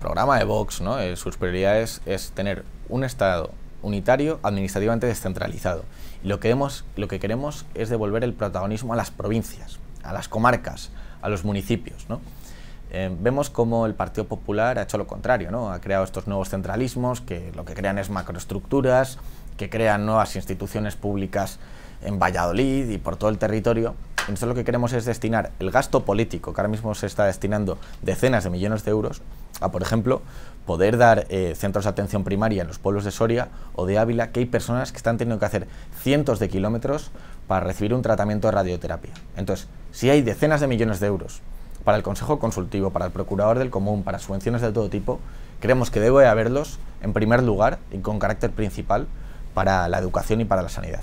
programa de Vox, eh, sus prioridades es tener un Estado unitario, administrativamente descentralizado. lo que, lo que queremos es devolver el protagonismo a las provincias, a las comarcas, a los municipios. Eh, vemos como el Partido Popular ha hecho lo contrario, ¿no? ha creado estos nuevos centralismos que lo que crean es macroestructuras, que crean nuevas instituciones públicas en Valladolid y por todo el territorio. Entonces lo que queremos es destinar el gasto político, que ahora mismo se está destinando decenas de millones de euros, a, por ejemplo, poder dar eh, centros de atención primaria en los pueblos de Soria o de Ávila, que hay personas que están teniendo que hacer cientos de kilómetros para recibir un tratamiento de radioterapia. Entonces, si hay decenas de millones de euros para el Consejo Consultivo, para el Procurador del Común, para subvenciones de todo tipo, creemos que debe haberlos en primer lugar y con carácter principal para la educación y para la sanidad.